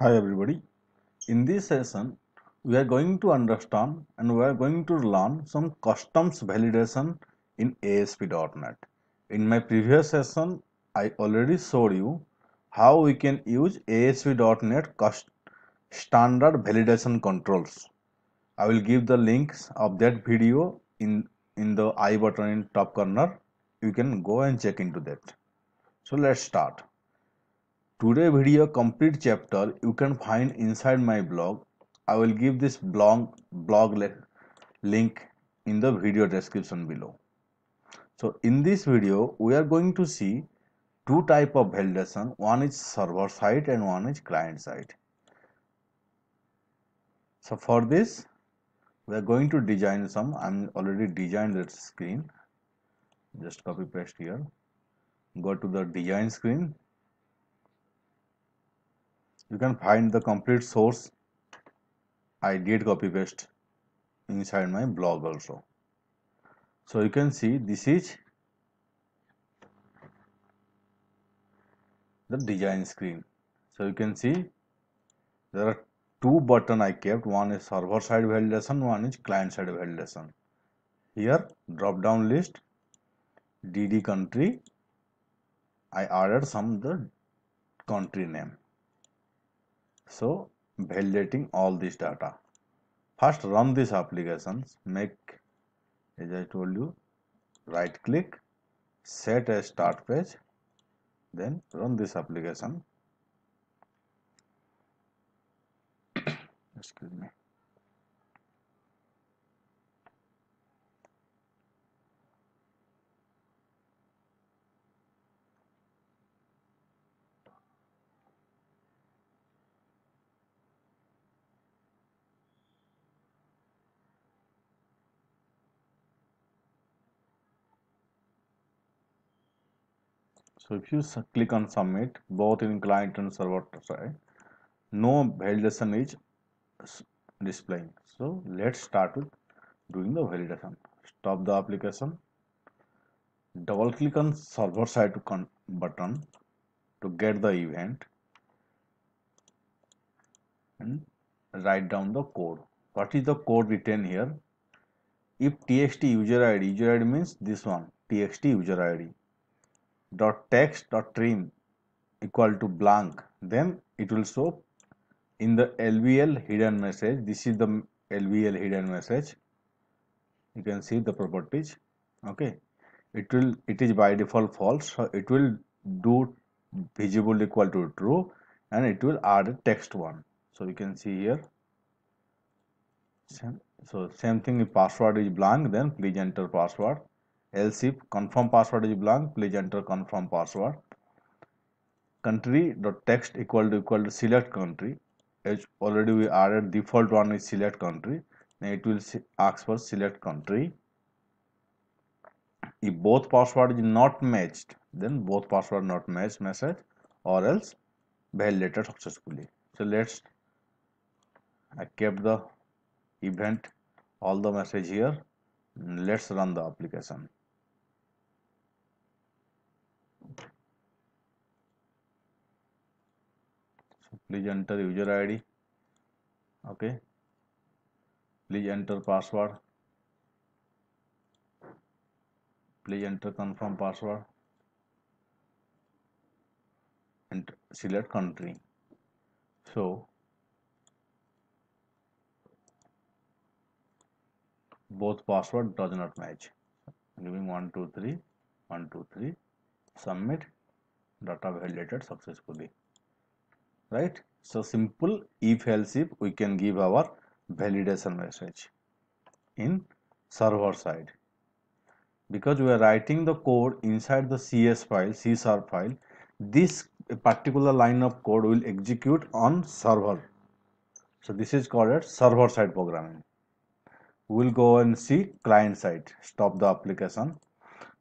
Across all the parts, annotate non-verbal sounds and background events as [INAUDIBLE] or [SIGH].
Hi everybody. In this session, we are going to understand and we are going to learn some customs validation in ASP.NET. In my previous session, I already showed you how we can use ASP.NET standard validation controls. I will give the links of that video in, in the I button in top corner. You can go and check into that. So let's start. Today video complete chapter you can find inside my blog. I will give this blog, blog link in the video description below. So in this video we are going to see two type of validation one is server side and one is client side. So for this we are going to design some I'm already designed that screen just copy paste here go to the design screen you can find the complete source I did copy paste inside my blog also so you can see this is the design screen so you can see there are two button I kept one is server side validation one is client side validation here drop down list DD country I added some the country name so validating all this data first run this applications make as I told you right click set as start page then run this application [COUGHS] excuse me so if you click on submit both in client and server side no validation is displaying so let's start with doing the validation stop the application double click on server side button to get the event and write down the code what is the code written here if txt user id user id means this one txt user id dot text dot trim equal to blank then it will show in the LVL hidden message this is the LVL hidden message you can see the properties okay it will it is by default false so it will do visible equal to true and it will add a text one so you can see here same, so same thing if password is blank then please enter password else if confirm password is blank please enter confirm password country dot text equal to equal to select country as already we added default one is select country Then it will ask for select country if both password is not matched then both password not matched message or else validated successfully so let's i kept the event all the message here let's run the application so please enter user id okay please enter password please enter confirm password and select country so both password does not match giving 1 2 3 1 2 3 submit data validated successfully right so simple if else if we can give our validation message in server side because we are writing the code inside the cs file csr file this particular line of code will execute on server so this is called as server side programming we'll go and see client side stop the application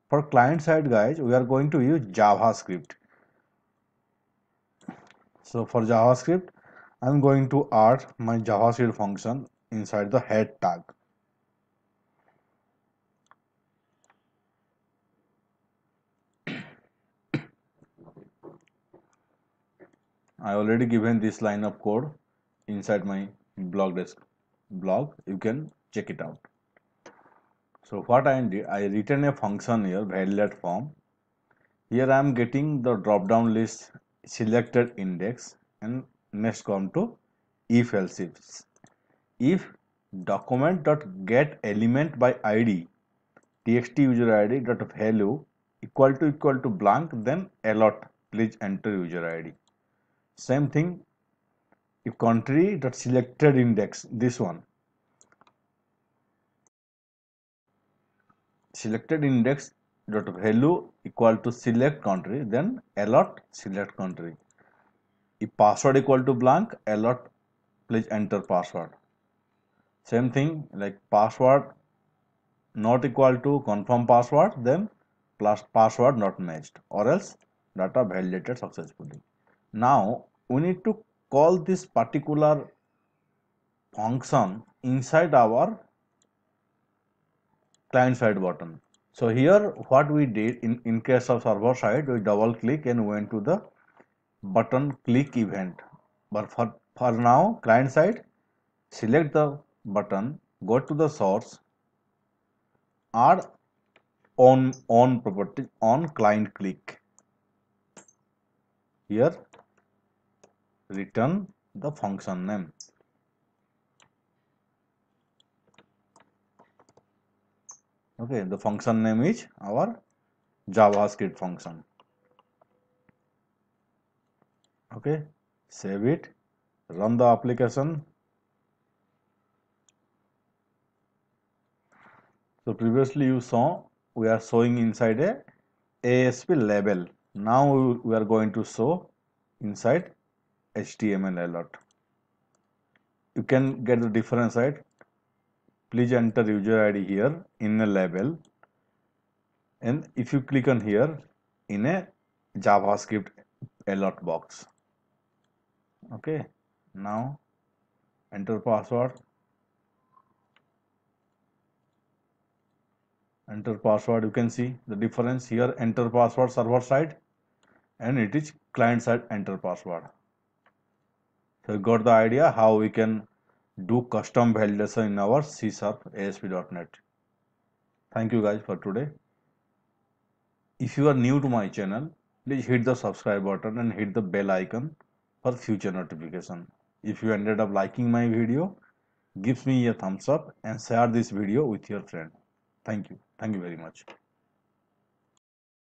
for client side guys we are going to use javascript so for javascript i'm going to add my javascript function inside the head tag I already given this line of code inside my blog desk blog you can check it out so what I did I written a function here validate form here I am getting the drop down list selected index and next come to if else ifs if document dot get element by id txt user id dot value equal to equal to blank then allot please enter user id same thing if country dot selected index this one selected index dot value equal to select country then allot select country if password equal to blank allot please enter password same thing like password not equal to confirm password then plus password not matched or else data validated successfully now we need to call this particular function inside our client side button so here what we did in, in case of server side, we double click and went to the button click event. But for, for now client side, select the button, go to the source, add on on property on client click. Here return the function name. okay the function name is our javascript function okay save it run the application so previously you saw we are showing inside a ASP label now we are going to show inside HTML alert you can get the difference right please enter user id here in a label and if you click on here in a javascript alert box okay now enter password enter password you can see the difference here enter password server side and it is client side enter password so got the idea how we can do custom validation in our C Sharp ASP.NET. Thank you guys for today. If you are new to my channel, please hit the subscribe button and hit the bell icon for future notification. If you ended up liking my video, give me a thumbs up and share this video with your friend. Thank you. Thank you very much.